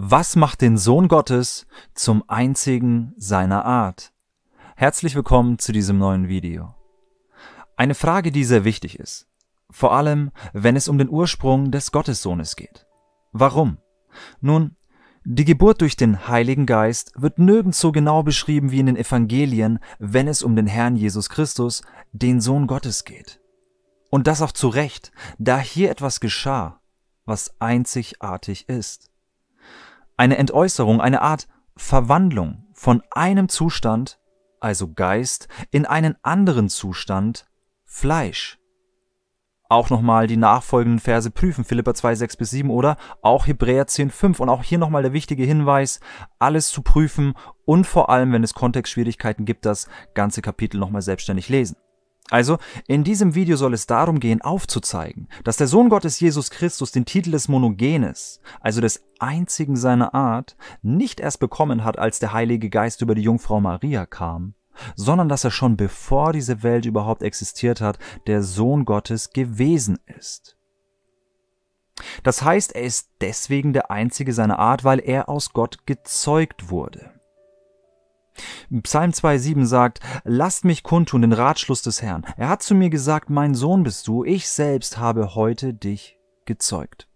Was macht den Sohn Gottes zum einzigen seiner Art? Herzlich willkommen zu diesem neuen Video. Eine Frage, die sehr wichtig ist, vor allem wenn es um den Ursprung des Gottessohnes geht. Warum? Nun, die Geburt durch den Heiligen Geist wird nirgends so genau beschrieben wie in den Evangelien, wenn es um den Herrn Jesus Christus, den Sohn Gottes geht. Und das auch zu Recht, da hier etwas geschah, was einzigartig ist eine Entäußerung, eine Art Verwandlung von einem Zustand, also Geist, in einen anderen Zustand, Fleisch. Auch nochmal die nachfolgenden Verse prüfen, Philippa 2, 6 bis 7 oder auch Hebräer 10, 5 und auch hier nochmal der wichtige Hinweis, alles zu prüfen und vor allem, wenn es Kontextschwierigkeiten gibt, das ganze Kapitel nochmal selbstständig lesen. Also, in diesem Video soll es darum gehen, aufzuzeigen, dass der Sohn Gottes Jesus Christus den Titel des Monogenes, also des einzigen seiner Art, nicht erst bekommen hat, als der Heilige Geist über die Jungfrau Maria kam, sondern dass er schon bevor diese Welt überhaupt existiert hat, der Sohn Gottes gewesen ist. Das heißt, er ist deswegen der einzige seiner Art, weil er aus Gott gezeugt wurde. Psalm 2,7 sagt, Lasst mich kundtun den Ratschluss des Herrn. Er hat zu mir gesagt, mein Sohn bist du, ich selbst habe heute dich gezeugt.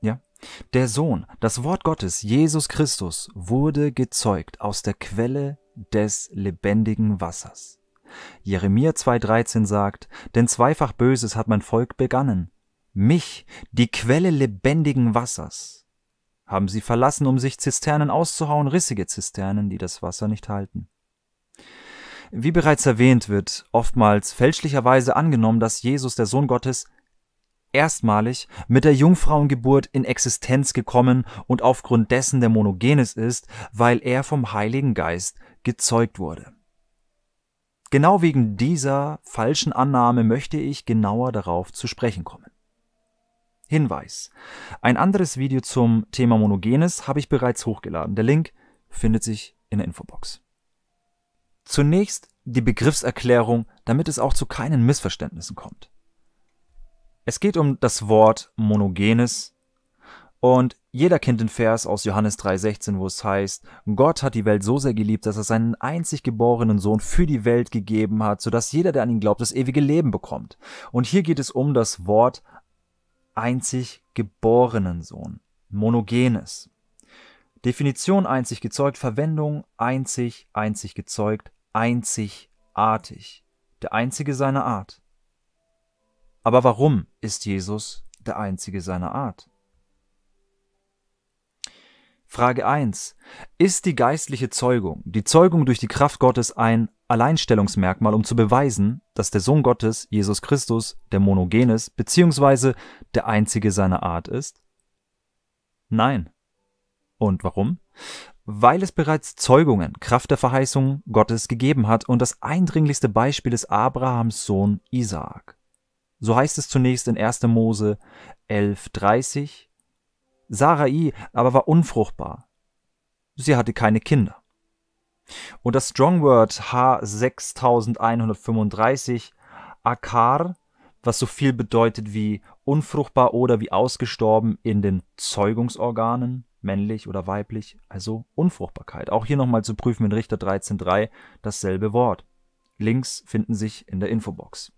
Ja? Der Sohn, das Wort Gottes, Jesus Christus, wurde gezeugt aus der Quelle des lebendigen Wassers. Jeremia 2,13 sagt, Denn zweifach Böses hat mein Volk begannen. Mich, die Quelle lebendigen Wassers haben sie verlassen, um sich Zisternen auszuhauen, rissige Zisternen, die das Wasser nicht halten. Wie bereits erwähnt, wird oftmals fälschlicherweise angenommen, dass Jesus, der Sohn Gottes, erstmalig mit der Jungfrauengeburt in Existenz gekommen und aufgrund dessen der Monogenes ist, weil er vom Heiligen Geist gezeugt wurde. Genau wegen dieser falschen Annahme möchte ich genauer darauf zu sprechen kommen. Hinweis. Ein anderes Video zum Thema Monogenes habe ich bereits hochgeladen. Der Link findet sich in der Infobox. Zunächst die Begriffserklärung, damit es auch zu keinen Missverständnissen kommt. Es geht um das Wort Monogenes und jeder kennt den Vers aus Johannes 3:16, wo es heißt, Gott hat die Welt so sehr geliebt, dass er seinen einzig geborenen Sohn für die Welt gegeben hat, sodass jeder, der an ihn glaubt, das ewige Leben bekommt. Und hier geht es um das Wort einzig geborenen Sohn, monogenes. Definition einzig gezeugt, Verwendung einzig, einzig gezeugt, einzigartig, der einzige seiner Art. Aber warum ist Jesus der einzige seiner Art? Frage 1. Ist die geistliche Zeugung, die Zeugung durch die Kraft Gottes ein Alleinstellungsmerkmal, um zu beweisen, dass der Sohn Gottes, Jesus Christus, der Monogenes bzw. der einzige seiner Art ist? Nein. Und warum? Weil es bereits Zeugungen, Kraft der Verheißung Gottes gegeben hat und das eindringlichste Beispiel ist Abrahams Sohn Isaak. So heißt es zunächst in 1. Mose 11,30. Sarai aber war unfruchtbar. Sie hatte keine Kinder. Und das Strong Word H6135 Akar, was so viel bedeutet wie unfruchtbar oder wie ausgestorben in den Zeugungsorganen, männlich oder weiblich, also Unfruchtbarkeit. Auch hier nochmal zu prüfen in Richter 13.3 dasselbe Wort. Links finden sich in der Infobox.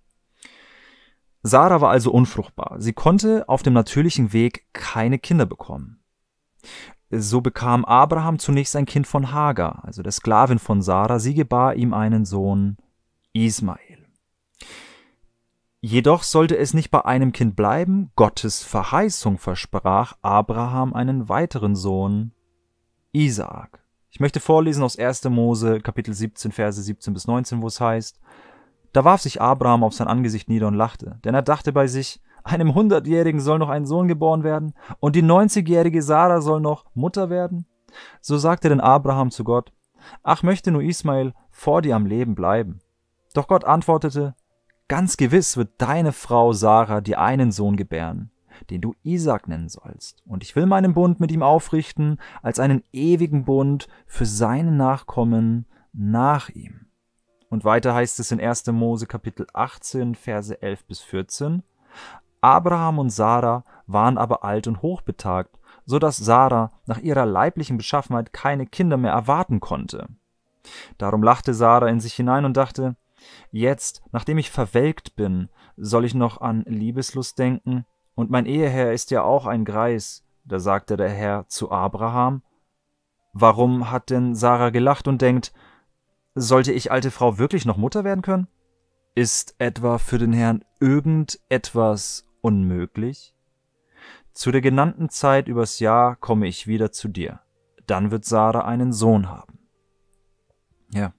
Sarah war also unfruchtbar. Sie konnte auf dem natürlichen Weg keine Kinder bekommen. So bekam Abraham zunächst ein Kind von Hagar, also der Sklavin von Sarah, sie gebar ihm einen Sohn Ismael. Jedoch sollte es nicht bei einem Kind bleiben, Gottes Verheißung versprach Abraham einen weiteren Sohn, Isaak. Ich möchte vorlesen aus 1. Mose Kapitel 17 Verse 17 bis 19, wo es heißt: Da warf sich Abraham auf sein Angesicht nieder und lachte, denn er dachte bei sich: einem Hundertjährigen soll noch ein Sohn geboren werden, und die neunzigjährige Sarah soll noch Mutter werden? So sagte denn Abraham zu Gott, Ach möchte nur Ismael vor dir am Leben bleiben. Doch Gott antwortete, Ganz gewiss wird deine Frau Sarah dir einen Sohn gebären, den du Isaac nennen sollst, und ich will meinen Bund mit ihm aufrichten als einen ewigen Bund für seine Nachkommen nach ihm. Und weiter heißt es in 1. Mose Kapitel 18, Verse 11 bis 14, Abraham und Sarah waren aber alt und hochbetagt, so dass Sara nach ihrer leiblichen Beschaffenheit keine Kinder mehr erwarten konnte. Darum lachte Sarah in sich hinein und dachte, Jetzt, nachdem ich verwelkt bin, soll ich noch an Liebeslust denken? Und mein Eheherr ist ja auch ein Greis. Da sagte der Herr zu Abraham. Warum hat denn Sarah gelacht und denkt, sollte ich alte Frau wirklich noch Mutter werden können? Ist etwa für den Herrn irgendetwas unmöglich? Zu der genannten Zeit übers Jahr komme ich wieder zu dir. Dann wird Sarah einen Sohn haben. Ja.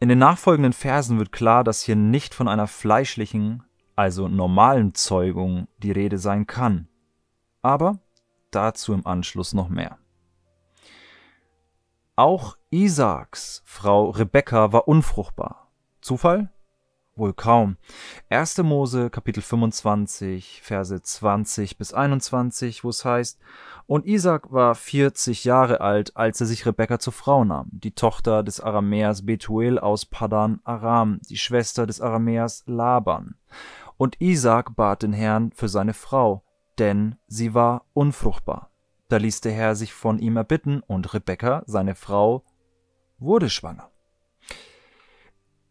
In den nachfolgenden Versen wird klar, dass hier nicht von einer fleischlichen, also normalen Zeugung die Rede sein kann. Aber dazu im Anschluss noch mehr. Auch Isaaks Frau Rebekka war unfruchtbar. Zufall? wohl kaum. 1. Mose Kapitel 25, Verse 20 bis 21, wo es heißt, und Isaac war 40 Jahre alt, als er sich Rebekka zur Frau nahm, die Tochter des Aramäers Betuel aus Padan Aram, die Schwester des Aramäers Laban. Und Isaac bat den Herrn für seine Frau, denn sie war unfruchtbar. Da ließ der Herr sich von ihm erbitten, und Rebekka, seine Frau, wurde schwanger.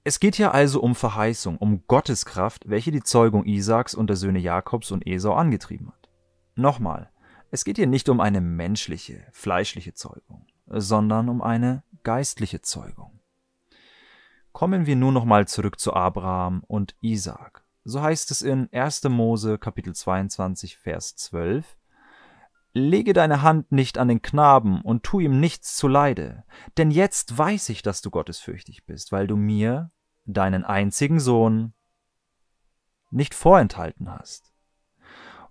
Es geht hier also um Verheißung, um Gotteskraft, welche die Zeugung Isaaks und der Söhne Jakobs und Esau angetrieben hat. Nochmal, es geht hier nicht um eine menschliche, fleischliche Zeugung, sondern um eine geistliche Zeugung. Kommen wir nun nochmal zurück zu Abraham und Isaak. So heißt es in 1. Mose Kapitel 22 Vers 12 Lege deine Hand nicht an den Knaben und tu ihm nichts zuleide, denn jetzt weiß ich, dass du gottesfürchtig bist, weil du mir deinen einzigen Sohn, nicht vorenthalten hast.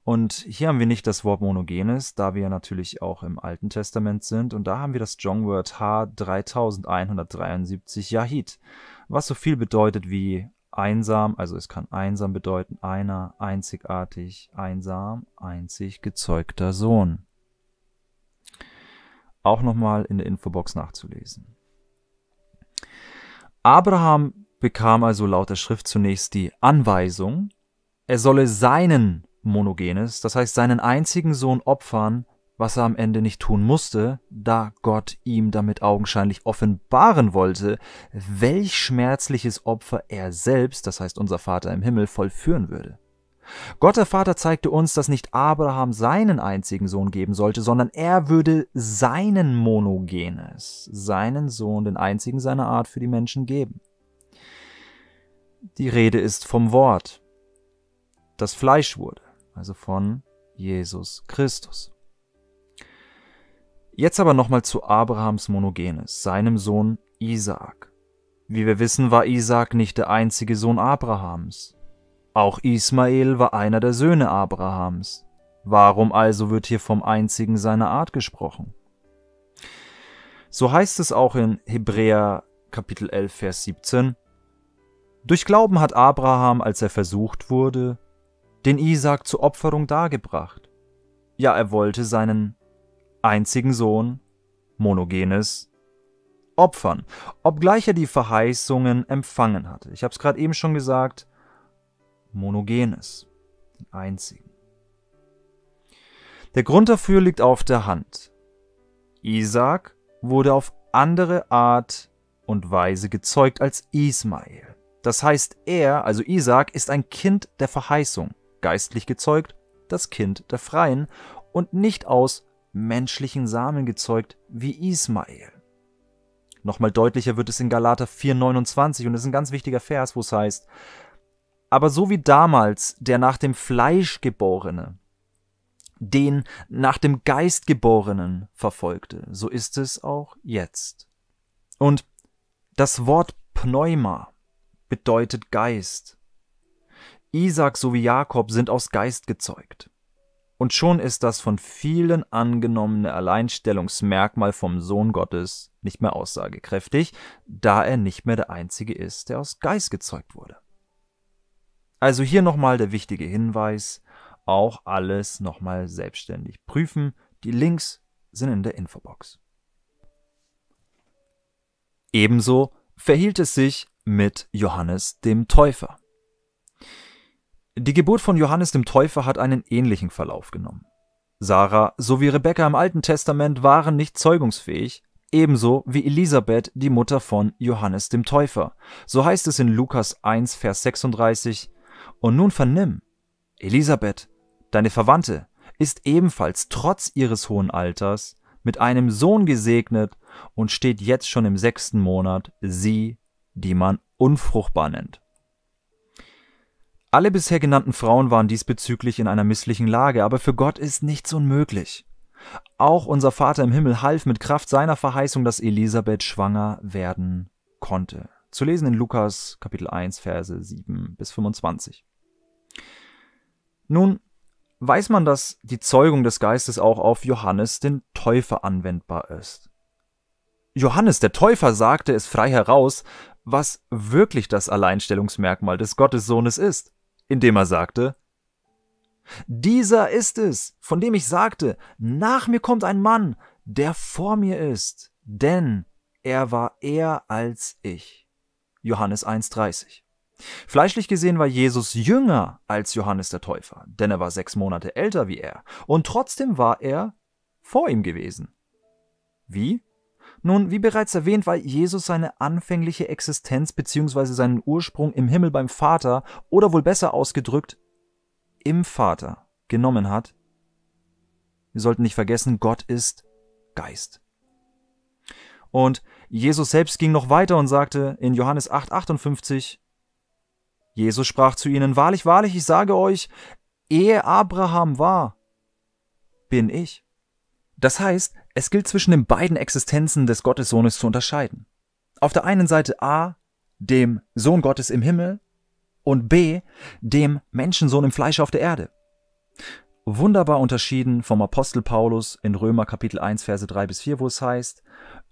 Und hier haben wir nicht das Wort monogenes, da wir natürlich auch im Alten Testament sind, und da haben wir das Jongword H3173 Yahid, was so viel bedeutet wie einsam, also es kann einsam bedeuten, einer, einzigartig, einsam, einzig gezeugter Sohn. Auch nochmal in der Infobox nachzulesen. Abraham bekam also laut der Schrift zunächst die Anweisung, er solle seinen Monogenes, das heißt seinen einzigen Sohn opfern, was er am Ende nicht tun musste, da Gott ihm damit augenscheinlich offenbaren wollte, welch schmerzliches Opfer er selbst, das heißt unser Vater im Himmel, vollführen würde. Gott der Vater zeigte uns, dass nicht Abraham seinen einzigen Sohn geben sollte, sondern er würde seinen Monogenes, seinen Sohn, den einzigen seiner Art für die Menschen geben. Die Rede ist vom Wort, das Fleisch wurde, also von Jesus Christus. Jetzt aber nochmal zu Abrahams Monogenes, seinem Sohn Isaak. Wie wir wissen, war Isaak nicht der einzige Sohn Abrahams. Auch Ismael war einer der Söhne Abrahams. Warum also wird hier vom einzigen seiner Art gesprochen? So heißt es auch in Hebräer Kapitel 11, Vers 17, durch Glauben hat Abraham, als er versucht wurde, den Isaak zur Opferung dargebracht. Ja, er wollte seinen einzigen Sohn, Monogenes, opfern, obgleich er die Verheißungen empfangen hatte. Ich habe es gerade eben schon gesagt, Monogenes, den einzigen. Der Grund dafür liegt auf der Hand. Isaak wurde auf andere Art und Weise gezeugt als Ismael. Das heißt, er, also Isaac, ist ein Kind der Verheißung, geistlich gezeugt, das Kind der Freien und nicht aus menschlichen Samen gezeugt wie Ismael. Nochmal deutlicher wird es in Galater 4,29 und das ist ein ganz wichtiger Vers, wo es heißt, aber so wie damals der nach dem Fleisch geborene, den nach dem Geist geborenen verfolgte, so ist es auch jetzt. Und das Wort Pneuma bedeutet Geist. Isaac sowie Jakob sind aus Geist gezeugt. Und schon ist das von vielen angenommene Alleinstellungsmerkmal vom Sohn Gottes nicht mehr aussagekräftig, da er nicht mehr der Einzige ist, der aus Geist gezeugt wurde. Also hier nochmal der wichtige Hinweis, auch alles nochmal selbstständig prüfen. Die Links sind in der Infobox. Ebenso verhielt es sich mit Johannes dem Täufer. Die Geburt von Johannes dem Täufer hat einen ähnlichen Verlauf genommen. Sarah sowie Rebekka im Alten Testament waren nicht zeugungsfähig, ebenso wie Elisabeth, die Mutter von Johannes dem Täufer. So heißt es in Lukas 1, Vers 36, Und nun vernimm, Elisabeth, deine Verwandte, ist ebenfalls trotz ihres hohen Alters mit einem Sohn gesegnet und steht jetzt schon im sechsten Monat, sie die man unfruchtbar nennt. Alle bisher genannten Frauen waren diesbezüglich in einer misslichen Lage, aber für Gott ist nichts unmöglich. Auch unser Vater im Himmel half mit Kraft seiner Verheißung, dass Elisabeth schwanger werden konnte. Zu lesen in Lukas Kapitel 1 Verse 7 bis 25. Nun weiß man, dass die Zeugung des Geistes auch auf Johannes den Täufer anwendbar ist. Johannes der Täufer sagte es frei heraus, was wirklich das Alleinstellungsmerkmal des Gottessohnes ist, indem er sagte, Dieser ist es, von dem ich sagte, nach mir kommt ein Mann, der vor mir ist, denn er war eher als ich. Johannes 1.30 Fleischlich gesehen war Jesus jünger als Johannes der Täufer, denn er war sechs Monate älter wie er, und trotzdem war er vor ihm gewesen. Wie? Nun, wie bereits erwähnt, war Jesus seine anfängliche Existenz bzw. seinen Ursprung im Himmel beim Vater oder wohl besser ausgedrückt im Vater genommen hat. Wir sollten nicht vergessen, Gott ist Geist. Und Jesus selbst ging noch weiter und sagte in Johannes 8:58, Jesus sprach zu ihnen, Wahrlich, wahrlich, ich sage euch, ehe Abraham war, bin ich. Das heißt, es gilt zwischen den beiden Existenzen des Gottessohnes zu unterscheiden. Auf der einen Seite A, dem Sohn Gottes im Himmel, und B, dem Menschensohn im Fleisch auf der Erde. Wunderbar unterschieden vom Apostel Paulus in Römer Kapitel 1 Verse 3 bis 4, wo es heißt,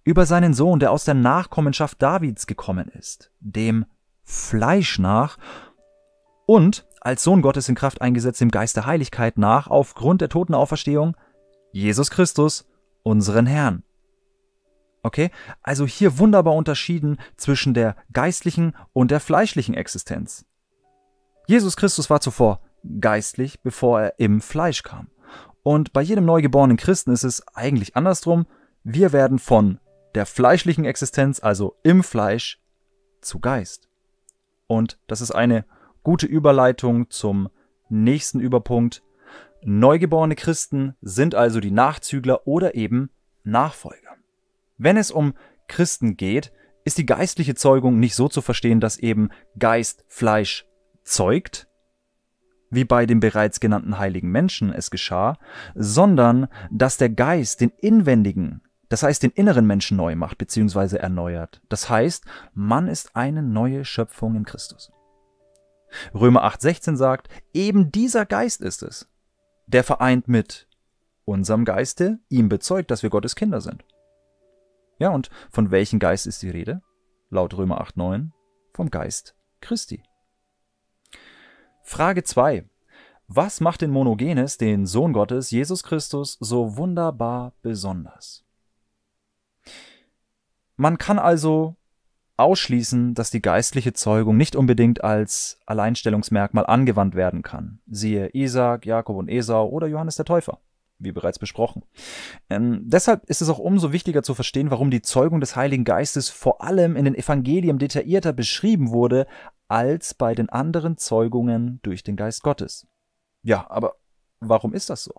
über seinen Sohn, der aus der Nachkommenschaft Davids gekommen ist, dem Fleisch nach und als Sohn Gottes in Kraft eingesetzt im Geist der Heiligkeit nach aufgrund der Totenauferstehung, Jesus Christus, unseren Herrn. Okay? Also hier wunderbar unterschieden zwischen der geistlichen und der fleischlichen Existenz. Jesus Christus war zuvor geistlich, bevor er im Fleisch kam. Und bei jedem neugeborenen Christen ist es eigentlich andersrum. Wir werden von der fleischlichen Existenz, also im Fleisch, zu Geist. Und das ist eine gute Überleitung zum nächsten Überpunkt, Neugeborene Christen sind also die Nachzügler oder eben Nachfolger. Wenn es um Christen geht, ist die geistliche Zeugung nicht so zu verstehen, dass eben Geist Fleisch zeugt, wie bei dem bereits genannten heiligen Menschen es geschah, sondern dass der Geist den inwendigen, das heißt den inneren Menschen neu macht bzw. erneuert. Das heißt, man ist eine neue Schöpfung in Christus. Römer 8:16 sagt, eben dieser Geist ist es, der vereint mit unserem Geiste ihm bezeugt, dass wir Gottes Kinder sind. Ja, und von welchem Geist ist die Rede? Laut Römer 8.9 vom Geist Christi. Frage 2. Was macht den Monogenes, den Sohn Gottes, Jesus Christus, so wunderbar besonders? Man kann also ausschließen, dass die geistliche Zeugung nicht unbedingt als Alleinstellungsmerkmal angewandt werden kann. Siehe Isaac, Jakob und Esau oder Johannes der Täufer, wie bereits besprochen. Ähm, deshalb ist es auch umso wichtiger zu verstehen, warum die Zeugung des Heiligen Geistes vor allem in den Evangelien detaillierter beschrieben wurde als bei den anderen Zeugungen durch den Geist Gottes. Ja, aber warum ist das so?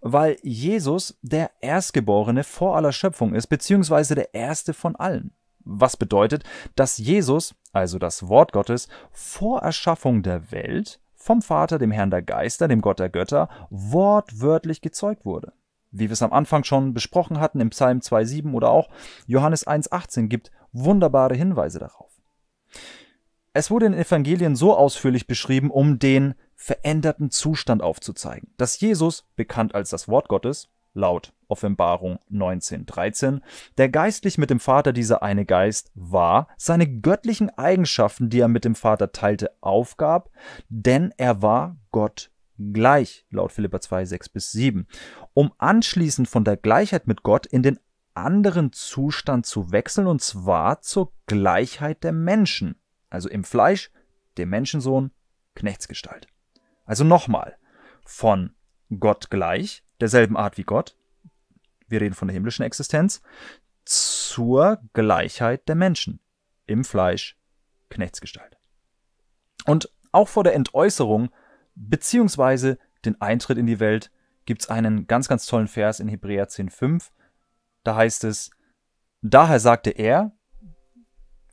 Weil Jesus der Erstgeborene vor aller Schöpfung ist, beziehungsweise der Erste von allen was bedeutet, dass Jesus, also das Wort Gottes, vor Erschaffung der Welt vom Vater, dem Herrn der Geister, dem Gott der Götter, wortwörtlich gezeugt wurde. Wie wir es am Anfang schon besprochen hatten, im Psalm 2.7 oder auch Johannes 1.18 gibt wunderbare Hinweise darauf. Es wurde in den Evangelien so ausführlich beschrieben, um den veränderten Zustand aufzuzeigen, dass Jesus, bekannt als das Wort Gottes, laut Offenbarung 19.13. Der geistlich mit dem Vater dieser eine Geist war, seine göttlichen Eigenschaften, die er mit dem Vater teilte, aufgab, denn er war Gott gleich, laut Philippa 2, 6 bis 7, um anschließend von der Gleichheit mit Gott in den anderen Zustand zu wechseln, und zwar zur Gleichheit der Menschen, also im Fleisch, dem Menschensohn, Knechtsgestalt. Also nochmal, von Gott gleich derselben Art wie Gott, wir reden von der himmlischen Existenz, zur Gleichheit der Menschen im Fleisch Knechtsgestalt. Und auch vor der Entäußerung beziehungsweise den Eintritt in die Welt gibt es einen ganz, ganz tollen Vers in Hebräer 10.5. Da heißt es, daher sagte er,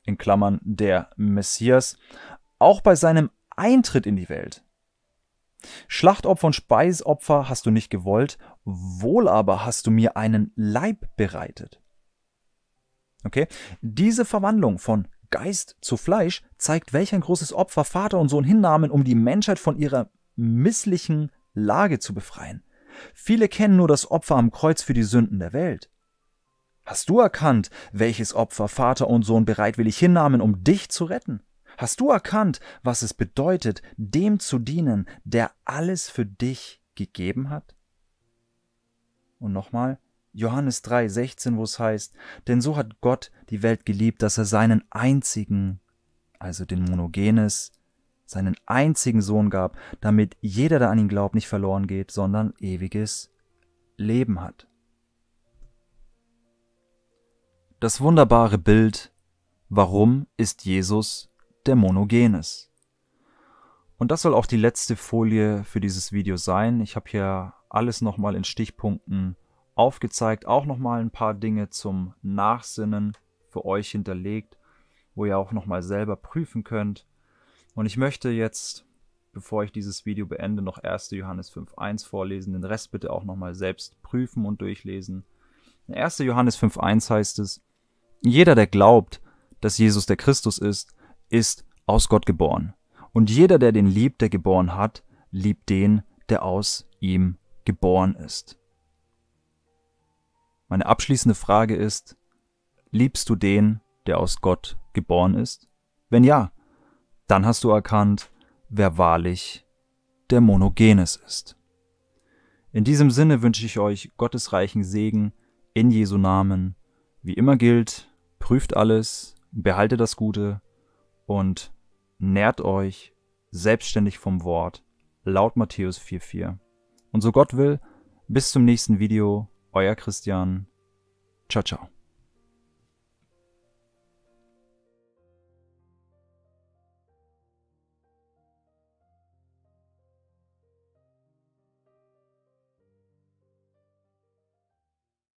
in Klammern der Messias, auch bei seinem Eintritt in die Welt Schlachtopfer und Speisopfer hast du nicht gewollt, wohl aber hast du mir einen Leib bereitet. Okay? Diese Verwandlung von Geist zu Fleisch zeigt, welch ein großes Opfer Vater und Sohn hinnahmen, um die Menschheit von ihrer misslichen Lage zu befreien. Viele kennen nur das Opfer am Kreuz für die Sünden der Welt. Hast du erkannt, welches Opfer Vater und Sohn bereitwillig hinnahmen, um dich zu retten? Hast du erkannt, was es bedeutet, dem zu dienen, der alles für dich gegeben hat? Und nochmal, Johannes 3, 16, wo es heißt, denn so hat Gott die Welt geliebt, dass er seinen einzigen, also den Monogenes, seinen einzigen Sohn gab, damit jeder, der an ihn glaubt, nicht verloren geht, sondern ewiges Leben hat. Das wunderbare Bild, warum ist Jesus der Monogenes. Und das soll auch die letzte Folie für dieses Video sein. Ich habe hier alles nochmal in Stichpunkten aufgezeigt, auch nochmal ein paar Dinge zum Nachsinnen für euch hinterlegt, wo ihr auch nochmal selber prüfen könnt. Und ich möchte jetzt, bevor ich dieses Video beende, noch 1. Johannes 5.1 vorlesen, den Rest bitte auch nochmal selbst prüfen und durchlesen. 1. Johannes 5.1 heißt es, jeder, der glaubt, dass Jesus der Christus ist, ist aus Gott geboren. Und jeder, der den liebt, der geboren hat, liebt den, der aus ihm geboren ist. Meine abschließende Frage ist, liebst du den, der aus Gott geboren ist? Wenn ja, dann hast du erkannt, wer wahrlich der Monogenes ist. In diesem Sinne wünsche ich euch gottesreichen Segen in Jesu Namen. Wie immer gilt, prüft alles, behalte das Gute, und nährt euch selbstständig vom Wort, laut Matthäus 4,4. Und so Gott will, bis zum nächsten Video, euer Christian. Ciao, ciao.